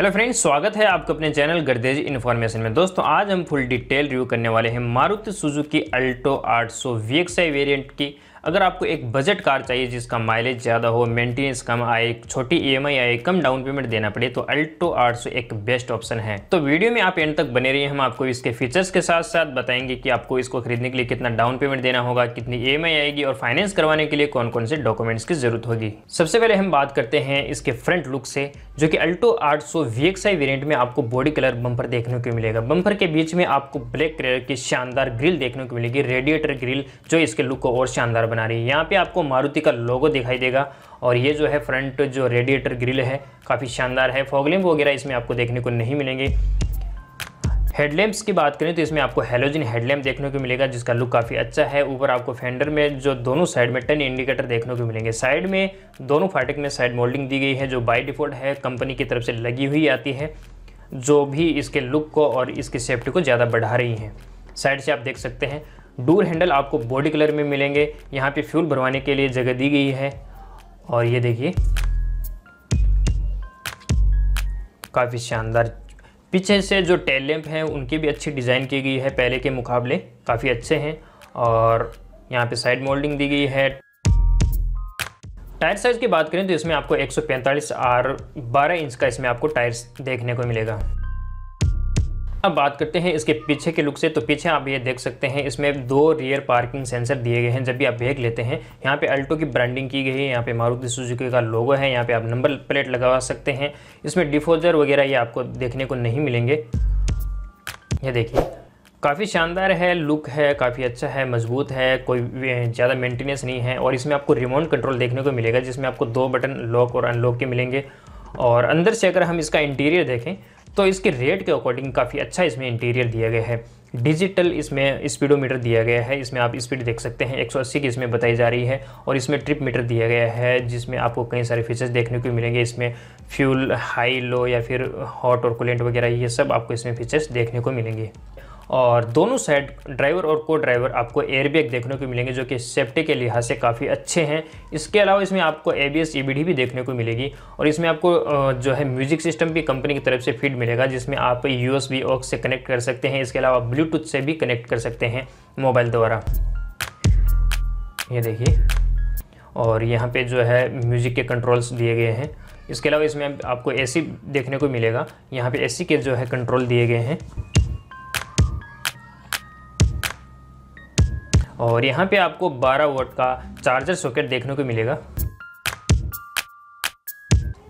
hello friends स्वागत है आपको अपने चैनल गर्देजी इन्फॉर्मेशन में दोस्तों आज हम फुल डिटेल रिव्यू करने वाले हैं मारुति सुजुकी अल्टो 800 सौ वेरिएंट की अगर आपको एक बजट कार चाहिए जिसका माइलेज ज़्यादा हो मेंटेनेंस कम आए छोटी ई एम आए कम डाउन पेमेंट देना पड़े तो अल्टो आर एक बेस्ट ऑप्शन है तो वीडियो में आप एंड तक बने रहिए हम आपको इसके फीचर्स के साथ साथ बताएंगे कि आपको इसको खरीदने के लिए कितना डाउन पेमेंट देना होगा कितनी ई आएगी और फाइनेंस करवाने के लिए कौन कौन से डॉक्यूमेंट्स की जरूरत होगी सबसे पहले हम बात करते हैं इसके फ्रंट लुक से जो कि अल्टो आठ सौ वी में आपको बॉडी कलर बम्पर देखने को मिलेगा बम्पर के बीच में आपको ब्लैक कलर की शानदार ग्रिल देखने को मिलेगी रेडिएटर ग्रिल जो इसके लुक को और शानदार बना रही है यहाँ पे आपको मारुति का लोगो दिखाई देगा और ये जो है फ्रंट जो रेडिएटर ग्रिल है काफ़ी शानदार है फॉगलिम्प वगैरह इसमें आपको देखने को नहीं मिलेंगे हेडलैम्प्स की बात करें तो इसमें आपको हेलोजिन हेडलैम्प देखने को मिलेगा जिसका लुक काफ़ी अच्छा है ऊपर आपको फेंडर में जो दोनों साइड में टन इंडिकेटर देखने को मिलेंगे साइड में दोनों फाटक में साइड मोल्डिंग दी गई है जो बाय डिफ़ॉल्ट है कंपनी की तरफ से लगी हुई आती है जो भी इसके लुक को और इसके सेफ्टी को ज़्यादा बढ़ा रही हैं साइड से आप देख सकते हैं डोर हैंडल आपको बॉडी कलर में मिलेंगे यहाँ पे फ्यूल भरवाने के लिए जगह दी गई है और ये देखिए काफ़ी शानदार पीछे से जो टेल लैंप हैं उनकी भी अच्छी डिज़ाइन की गई है पहले के मुकाबले काफ़ी अच्छे हैं और यहाँ पे साइड मोल्डिंग दी गई है टायर साइज़ की बात करें तो इसमें आपको 145 आर 12 इंच का इसमें आपको टायर्स देखने को मिलेगा अब बात करते हैं इसके पीछे के लुक से तो पीछे आप ये देख सकते हैं इसमें दो रियर पार्किंग सेंसर दिए गए हैं जब भी आप ब्रेक लेते हैं यहाँ पे अल्टो की ब्रांडिंग की गई है यहाँ पे मारुति सुजुकी का लोगो है यहाँ पे आप नंबर प्लेट लगा सकते हैं इसमें डिफोजर वगैरह ये आपको देखने को नहीं मिलेंगे ये देखिए काफ़ी शानदार है लुक है काफ़ी अच्छा है मजबूत है कोई ज़्यादा मेंटेनेंस नहीं है और इसमें आपको रिमोट कंट्रोल देखने को मिलेगा जिसमें आपको दो बटन लॉक और अनलॉक के मिलेंगे और अंदर से अगर हम इसका इंटीरियर देखें तो इसके रेट के अकॉर्डिंग काफ़ी अच्छा इसमें इंटीरियर दिया गया है डिजिटल इसमें स्पीडोमीटर दिया गया है इसमें आप स्पीड देख सकते हैं 180 की इसमें बताई जा रही है और इसमें ट्रिप मीटर दिया गया है जिसमें आपको कई सारे फीचर्स देखने को मिलेंगे इसमें फ्यूल हाई लो या फिर हॉट और कूलेंट वगैरह ये सब आपको इसमें फीचर्स देखने को मिलेंगे और दोनों साइड ड्राइवर और को ड्राइवर आपको एयरबैग देखने को मिलेंगे जो कि सेफ्टी के लिहाज से काफ़ी अच्छे हैं इसके अलावा इसमें आपको ए बी e भी देखने को मिलेगी और इसमें आपको जो है म्यूजिक सिस्टम भी कंपनी की तरफ से फीड मिलेगा जिसमें आप यू एस से कनेक्ट कर सकते हैं इसके अलावा ब्लूटूथ से भी कनेक्ट कर सकते हैं मोबाइल द्वारा ये देखिए और यहाँ पे जो है म्यूज़िक के कंट्रोल्स दिए गए हैं इसके अलावा इसमें आपको एसी देखने को मिलेगा यहाँ पे एसी के जो है कंट्रोल दिए गए हैं और यहाँ पे आपको 12 वोट का चार्जर सॉकेट देखने को मिलेगा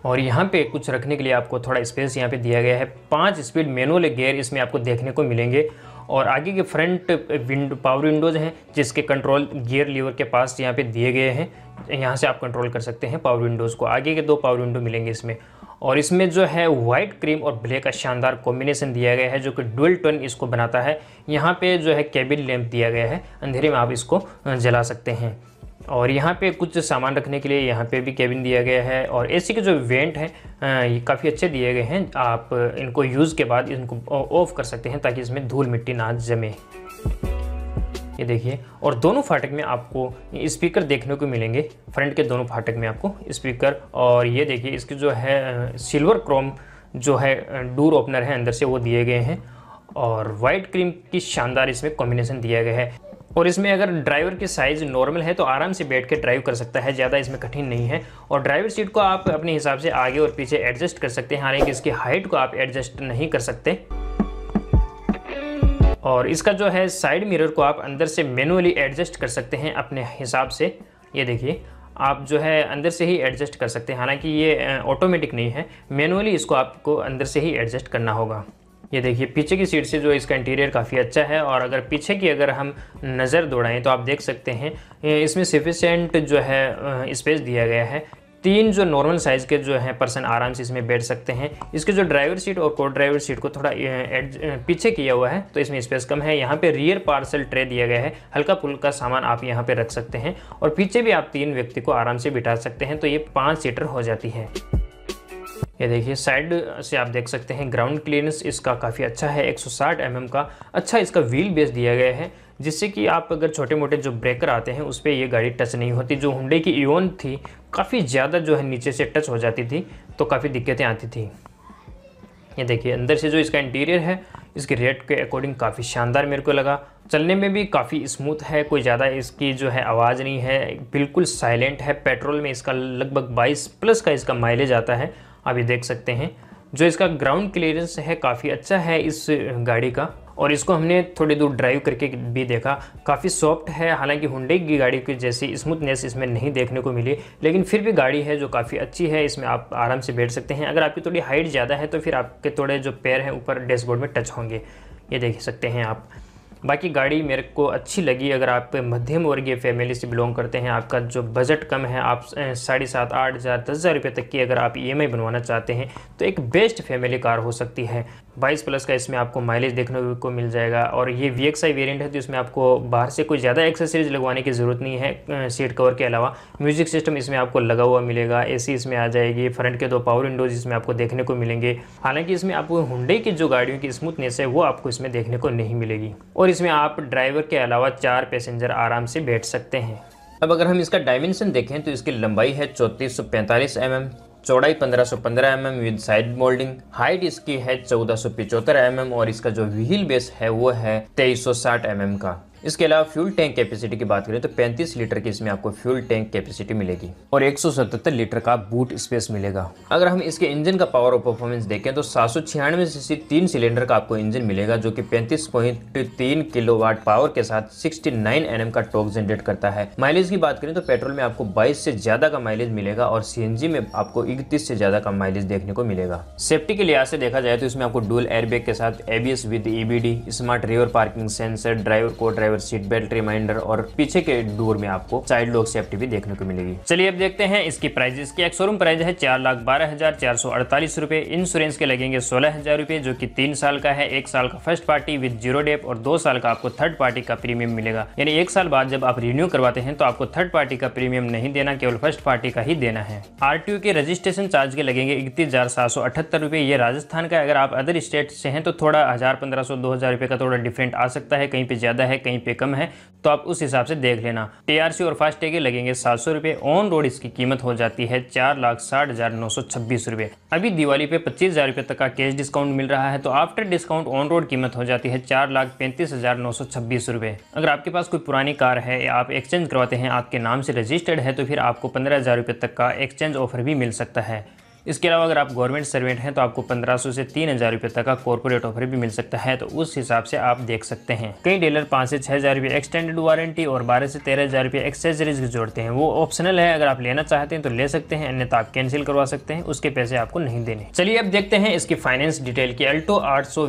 और यहाँ पे कुछ रखने के लिए आपको थोड़ा स्पेस यहाँ पे दिया गया है पांच स्पीड मैनुअल गेयर इसमें आपको देखने को मिलेंगे और आगे के फ्रंट विंड पावर विंडोज़ हैं जिसके कंट्रोल गियर लीवर के पास यहाँ पे दिए गए हैं यहाँ से आप कंट्रोल कर सकते हैं पावर विंडोज़ को आगे के दो पावर विंडो मिलेंगे इसमें और इसमें जो है वाइट क्रीम और ब्लैक का शानदार कॉम्बिनेशन दिया गया है जो कि डुअल टोन इसको बनाता है यहाँ पे जो है केबिन लैम्प दिया गया है अंधेरे में आप इसको जला सकते हैं और यहाँ पे कुछ सामान रखने के लिए यहाँ पे भी केबिन दिया गया है और एसी के जो वेंट हैं ये काफ़ी अच्छे दिए गए हैं आप इनको यूज़ के बाद इनको ऑफ़ कर सकते हैं ताकि इसमें धूल मिट्टी ना जमे ये देखिए और दोनों फाटक में आपको स्पीकर देखने को मिलेंगे फ्रंट के दोनों फाटक में आपको स्पीकर और ये देखिए इसकी जो है सिल्वर क्रोम जो है डोर ओपनर है अंदर से वो दिए गए हैं और वाइट क्रीम की शानदार इसमें कॉम्बिनेशन दिया गया है और इसमें अगर ड्राइवर की साइज़ नॉर्मल है तो आराम से बैठ के ड्राइव कर सकता है ज़्यादा इसमें कठिन नहीं है और ड्राइवर सीट को आप अपने हिसाब से आगे और पीछे एडजस्ट कर सकते हैं हालांकि इसकी हाइट को आप एडजस्ट नहीं कर सकते और इसका जो है साइड मिरर को आप अंदर से मैनुअली एडजस्ट कर सकते हैं अपने हिसाब से ये देखिए आप जो है अंदर से ही एडजस्ट कर सकते हैं हालांकि ये ऑटोमेटिक नहीं है मैनुअली इसको आपको अंदर से ही एडजस्ट करना होगा ये देखिए पीछे की सीट से जो इसका इंटीरियर काफ़ी अच्छा है और अगर पीछे की अगर हम नज़र दौड़ाएँ तो आप देख सकते हैं इसमें सफिशेंट जो है स्पेस दिया गया है तीन जो नॉर्मल साइज़ के जो हैं पर्सन आराम से इसमें बैठ सकते हैं इसके जो ड्राइवर सीट और को ड्राइवर सीट को थोड़ा एड पीछे किया हुआ है तो इसमें स्पेस कम है यहाँ पे रियर पार्सल ट्रे दिया गया है हल्का फुल्का सामान आप यहाँ पे रख सकते हैं और पीछे भी आप तीन व्यक्ति को आराम से बिठा सकते हैं तो ये पाँच सीटर हो जाती है ये देखिए साइड से आप देख सकते हैं ग्राउंड क्लीयरेंस इसका काफ़ी अच्छा है 160 सौ mm का अच्छा इसका व्हील बेस दिया गया है जिससे कि आप अगर छोटे मोटे जो ब्रेकर आते हैं उस पर ये गाड़ी टच नहीं होती जो हुडे की ईवन थी काफ़ी ज़्यादा जो है नीचे से टच हो जाती थी तो काफ़ी दिक्कतें आती थी ये देखिए अंदर से जो इसका इंटीरियर है इसके रेट के अकॉर्डिंग काफ़ी शानदार मेरे को लगा चलने में भी काफ़ी स्मूथ है कोई ज़्यादा इसकी जो है आवाज़ नहीं है बिल्कुल साइलेंट है पेट्रोल में इसका लगभग 22 प्लस का इसका माइलेज आता है आप ये देख सकते हैं जो इसका ग्राउंड क्लियरेंस है काफ़ी अच्छा है इस गाड़ी का और इसको हमने थोड़ी दूर ड्राइव करके भी देखा काफ़ी सॉफ्ट है हालांकि हुंडे की गाड़ी की जैसी स्मूथनेस इसमें नहीं देखने को मिली लेकिन फिर भी गाड़ी है जो काफ़ी अच्छी है इसमें आप आराम से बैठ सकते हैं अगर आपकी थोड़ी हाइट ज़्यादा है तो फिर आपके थोड़े जो पैर हैं ऊपर डैशबोर्ड में टच होंगे ये देख सकते हैं आप बाकी गाड़ी मेरे को अच्छी लगी अगर आप मध्यम वर्गीय फैमिली से बिलोंग करते हैं आपका जो बजट कम है आप साढ़े सात आठ हज़ार दस हज़ार रुपये तक की अगर आप ई e बनवाना चाहते हैं तो एक बेस्ट फैमिली कार हो सकती है बाईस प्लस का इसमें आपको माइलेज देखने को मिल जाएगा और ये वी एक्स आई वेरियंट है तो इसमें आपको बाहर से कोई ज़्यादा एक्सेसरीज लगवाने की ज़रूरत नहीं है सीट कवर के अलावा म्यूजिक सिस्टम इसमें आपको लगा हुआ मिलेगा ए इसमें आ जाएगी फ्रंट के दो पावर विंडोज इसमें आपको देखने को मिलेंगे हालांकि इसमें आपको हुडे की जो गाड़ियों की स्मूथनेस है वो आपको इसमें देखने को नहीं मिलेगी और इसमें आप ड्राइवर के अलावा चार पैसेंजर आराम से बैठ सकते हैं अब अगर हम इसका डायमेंशन देखें तो इसकी लंबाई है चौंतीस सौ पैंतालीस एम एम चौड़ाई 1515 mm with side moulding height इसकी है 1475 mm और इसका जो व्हील बेस है वो है 2360 सौ mm का इसके अलावा फ्यूल टैंक कैपेसिटी की बात करें तो 35 लीटर की इसमें आपको फ्यूल टैंक कैपेसिटी मिलेगी और 177 लीटर का बूट स्पेस मिलेगा अगर हम इसके इंजन का पावर और परफॉर्मेंस देखें तो सात सौ छियानवे तीन सिलेंडर का आपको इंजन मिलेगा जो कि पैंतीस पॉइंट तीन किलो वाट पावर के साथ सिक्सटी नाइन का टॉक जनरेट करता है माइलेज की बात करें तो पेट्रोल में आपको बाईस से ज्यादा का माइलेज मिलेगा और सी में आपको इकतीस से ज्यादा का माइलेज देखने को मिलेगा सेफ्टी के लिहाज से देखा जाए तो इसमें आपको डुअल एयरबैग के साथ ABS with EBD smart reverse parking sensor driver को driver driver seat belt reminder और पीछे के डोर में आपको साइड लॉक सेफ्टी भी देखने को मिलेगी चलिए अब देखते हैं इसकी प्राइस इसकी एक शोरूम प्राइस है चार लाख बारह हजार चार सौ अड़तालीस रूपए इंश्योरेंस के लगेंगे सोलह हजार रूपए जो की तीन साल का है एक साल का first party with zero dep और दो साल का आपको थर्ड पार्टी का प्रीमियम मिलेगा यानी एक साल बाद जब आप रिन्यू करवाते हैं तो आपको थर्ड पार्टी का प्रीमियम नहीं देना केवल फर्स्ट पार्टी का ही देना है आर के रजिस्ट्रेशन चार्ज के लगेंगे इकतीस हजार सात सौ अठहत्तर रूपए ये राजस्थान का अगर आप अदर स्टेट से हैं तो थोड़ा हजार पंद्रह सौ दो हजार रूपए का थोड़ा डिफरेंट आ सकता है कहीं पे ज्यादा है कहीं कहीं पे कम है तो आप उस हिसाब से देख लेना टीआरसी और फास्टैग लगेंगे सात सौ रुपये ऑन रोड इसकी कीमत हो जाती है चार लाख साठ हज़ार नौ सौ छब्बीस रुपये अभी दिवाली पे पच्चीस हज़ार रुपये तक का कैश डिस्काउंट मिल रहा है तो आफ्टर डिस्काउंट ऑन रोड कीमत हो जाती है चार लाख पैंतीस हज़ार नौ सौ छब्बीस रुपये अगर आपके पास कोई पुरानी कार है या आप एक्सचेंज करवाते हैं आपके नाम से रजिस्टर्ड है तो फिर आपको पंद्रह हज़ार रुपये तक का एक्सचेंज ऑफर भी मिल सकता है इसके अलावा अगर आप गवर्नमेंट सर्वेंट हैं तो आपको 1500 से तीन हज़ार रुपये तक का कॉर्पोरेट ऑफर भी मिल सकता है तो उस हिसाब से आप देख सकते हैं कई डीलर पाँच से छः हज़ार रुपये एक्सटेंडेड वारंटी और बारह से तेरह हज़ार रुपये एक्सेसरीज जोड़ते हैं वो ऑप्शनल है अगर आप लेना चाहते हैं तो ले सकते हैं अन्यथा आप कैंसिल करवा सकते हैं उसके पैसे आपको नहीं देने चलिए अब देखते हैं इसकी फाइनेंस डिटेल की अल्टो आठ सौ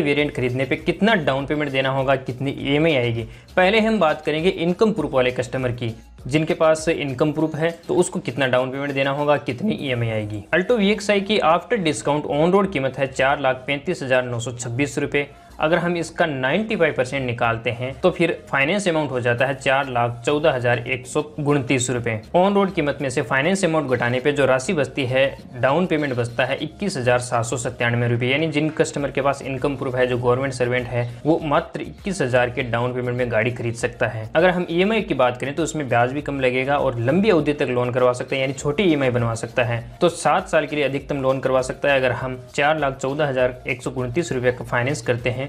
वेरिएंट खरीदने पर कितना डाउन पेमेंट देना होगा कितनी ई e आएगी पहले हम बात करेंगे इनकम प्रूफ वाले कस्टमर की जिनके पास इनकम प्रूफ है तो उसको कितना डाउन पेमेंट देना होगा कितनी ईएमआई e आएगी अल्टो वी की आफ्टर डिस्काउंट ऑन रोड कीमत है चार लाख पैंतीस हजार नौ सौ छब्बीस रुपए अगर हम इसका 95 परसेंट निकालते हैं तो फिर फाइनेंस अमाउंट हो जाता है चार लाख चौदह हजार एक सौ उनतीस रूपए ऑन रोड कीमत में से फाइनेंस अमाउंट घटाने पे जो राशि बचती है डाउन पेमेंट बचता है इक्कीस हजार सात सौ सत्तानवे रुपए यानी जिन कस्टमर के पास इनकम प्रूफ है जो गवर्नमेंट सर्वेंट है वो मात्र इक्कीस हजार के डाउन पेमेंट में गाड़ी खरीद सकता है अगर हम ई e की बात करें तो उसमें ब्याज भी कम लगेगा और लंबी अवधि तक लोन करवा सकते हैं यानी छोटी ई e बनवा सकता है तो सात साल के लिए अधिकतम लोन करवा सकता है अगर हम चार लाख चौदह हजार एक सौ उनतीस रुपए का फाइनेंस करते हैं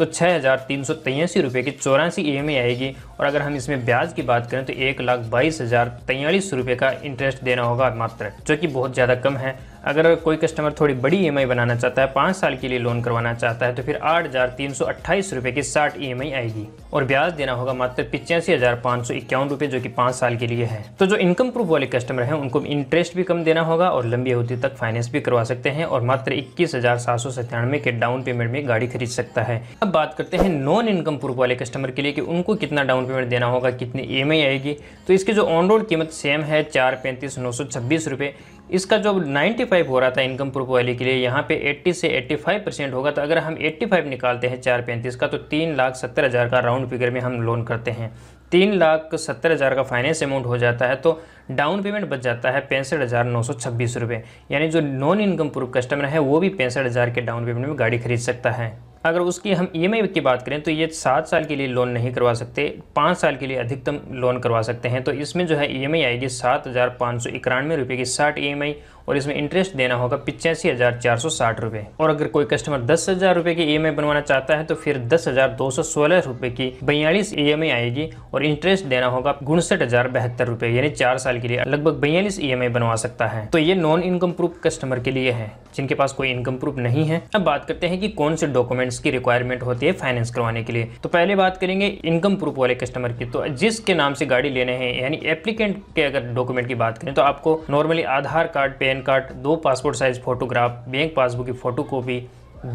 तो छः हज़ार तीन सौ तेईसी रुपये की चौरासी ई e आएगी और अगर हम इसमें ब्याज की बात करें तो एक लाख बाईस हज़ार तैयलीस रुपये का इंटरेस्ट देना होगा मात्र जो कि बहुत ज़्यादा कम है अगर कोई कस्टमर थोड़ी बड़ी ई e बनाना चाहता है पाँच साल के लिए लोन करवाना चाहता है तो फिर आठ हज़ार तीन सौ अट्ठाईस रुपये की साठ ई e आएगी और ब्याज देना होगा मात्र पिचासी हज़ार पाँच सौ इक्यावन रुपये जो कि पाँच साल के लिए है तो जो इनकम प्रूफ वाले कस्टमर हैं उनको इंटरेस्ट भी कम देना होगा और लंबी अवधि तक फाइनेंस भी करवा सकते हैं और मात्र इक्कीस हज़ार सात सौ सत्तानवे के डाउन पेमेंट में गाड़ी खरीद सकता है अब अब बात करते हैं नॉन इनकम प्रूफ वाले कस्टमर के लिए कि उनको कितना डाउन पेमेंट देना होगा कितनी ई e आएगी तो इसकी जो ऑन रोड कीमत सेम है चार पैंतीस नौ सौ छब्बीस रुपये इसका जो 95 हो रहा था इनकम प्रूफ वाले के लिए यहाँ पे 80 से 85 परसेंट होगा तो अगर हम 85 निकालते हैं चार पैंतीस का तो तीन लाख सत्तर हज़ार का राउंड फिगर में हम लोन करते हैं तीन लाख सत्तर हज़ार का फाइनेंस अमाउंट हो जाता है तो डाउन पेमेंट बच जाता है पैंसठ हज़ार नौ सौ छब्बीस रुपये यानी जो नॉन इनकम प्रूफ कस्टमर है वो भी पैंसठ हज़ार के डाउन पेमेंट में गाड़ी खरीद सकता है अगर उसकी हम ई e की बात करें तो ये सात साल के लिए लोन नहीं करवा सकते पाँच साल के लिए अधिकतम लोन करवा सकते हैं तो इसमें जो है ई e आएगी सात हज़ार पाँच सौ इक्यानवे रुपये की साठ ई e और इसमें इंटरेस्ट देना होगा पिचासी हज़ार चार सौ साठ रूपए और अगर कोई कस्टमर दस हज़ार रूपए की ई एम आई बनवाना चाहता है तो फिर दस हज़ार दो सौ सोलह रूपए की बयालीस ई एम आई आएगी और इंटरेस्ट देना होगा उनसठ हज़ार बहत्तर रूपए यानी चार साल के लिए लगभग बयालीस ई एम आई बनवा सकता है तो ये नॉन इनकम प्रूफ कस्टमर के लिए है जिनके पास कोई इनकम प्रूफ नहीं है अब बात करते हैं कि कौन से डॉक्यूमेंट्स की रिक्वायरमेंट होती है फाइनेंस करवाने के लिए तो पहले बात करेंगे इनकम प्रूफ वाले कस्टमर की तो जिसके नाम से गाड़ी लेने हैं यानी एप्लीकेंट के अगर डॉक्यूमेंट की बात करें तो आपको नॉर्मली आधार कार्ड पे पैन कार्ड दो passport size photograph bank passbook की फ़ोटोकॉपी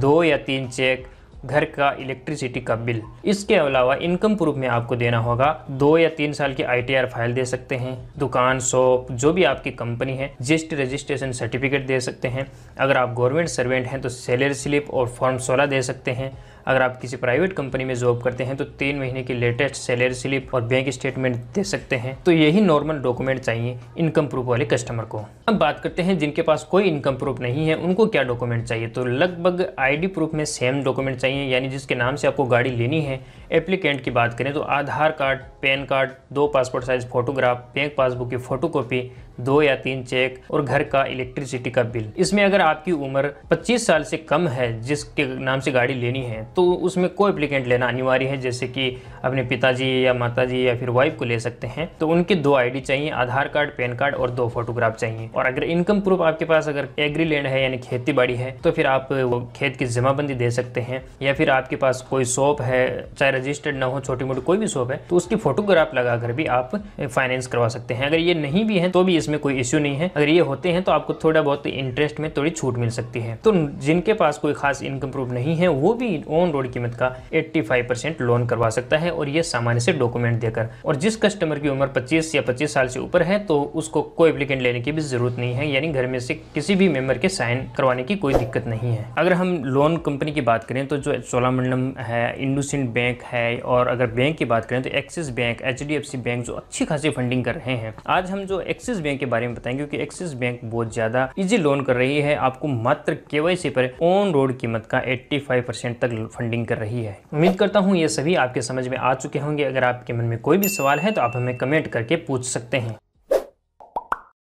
दो या तीन चेक घर का इलेक्ट्रिसिटी का बिल इसके अलावा इनकम प्रूफ में आपको देना होगा दो या तीन साल की आईटीआर फाइल दे सकते हैं दुकान शॉप जो भी आपकी कंपनी है जिस्ट रजिस्ट्रेशन सर्टिफिकेट दे सकते हैं अगर आप गवर्नमेंट सर्वेंट हैं तो सैलरी स्लिप और फॉर्म सोलह दे सकते हैं अगर आप किसी प्राइवेट कंपनी में जॉब करते हैं तो तीन महीने की लेटेस्ट सैलरी स्लिप और बैंक स्टेटमेंट दे सकते हैं तो यही नॉर्मल डॉक्यूमेंट चाहिए इनकम प्रूफ वाले कस्टमर को अब बात करते हैं जिनके पास कोई इनकम प्रूफ नहीं है उनको क्या डॉक्यूमेंट चाहिए तो लगभग आईडी प्रूफ में सेम डॉक्यूमेंट चाहिए यानी जिसके नाम से आपको गाड़ी लेनी है एप्लीकेंट की बात करें तो आधार कार्ड पैन कार्ड दो passport size photograph bank passbook की फोटोकॉपी दो या तीन चेक और घर का इलेक्ट्रिसिटी का बिल इसमें अगर आपकी उम्र 25 साल से कम है जिसके नाम से गाड़ी लेनी है तो उसमें को एप्लीकेंट लेना अनिवार्य है जैसे कि अपने पिताजी या माताजी या फिर वाइफ को ले सकते हैं तो उनकी दो आईडी चाहिए आधार कार्ड पैन कार्ड और दो फोटोग्राफ चाहिए और अगर इनकम प्रूफ आपके पास अगर एग्री लैंड है यानी खेती बाड़ी है तो फिर आप वो खेत की जमाबंदी दे सकते हैं या फिर आपके पास कोई शॉप है चाहे रजिस्टर्ड ना हो छोटी मोटी कोई भी शॉप है तो उसकी फोटोग्राफ लगाकर भी आप फाइनेंस करवा सकते हैं अगर ये नहीं भी है तो भी इसमें कोई इश्यू नहीं है अगर ये होते हैं तो आपको थोड़ा बहुत इंटरेस्ट में थोड़ी छूट मिल सकती है तो जिनके पास कोई खास इनकम प्रूफ नहीं है वो भी ऑन रोड कीमत का एट्टी लोन करवा सकता है और ये सामान्य से डॉक्यूमेंट देकर और जिस कस्टमर की उम्र पच्चीस या पच्चीस साल से ऊपर है तो उसको कोई एप्लीकेंट लेने की भी जरूरत नहीं है यानी घर में से किसी भी मेंबर के साइन करवाने की कोई दिक्कत नहीं है अगर हम लोन कंपनी की बात करें तो जो चोलामंडलम है इंडोसिंड बैंक है और अगर बैंक की बात करें तो एक्सिस बैंक एच बैंक जो अच्छी खासी फंडिंग कर रहे हैं आज हम जो एक्सिस बैंक के बारे में बताएंगे क्योंकि एक्सिस बैंक बहुत ज़्यादा इजी लोन कर रही है आपको मात्र केवाईसी पर ऑन रोड कीमत का 85 परसेंट तक फंडिंग कर रही है उम्मीद करता हूँ ये सभी आपके समझ में आ चुके होंगे अगर आपके मन में कोई भी सवाल है तो आप हमें कमेंट करके पूछ सकते हैं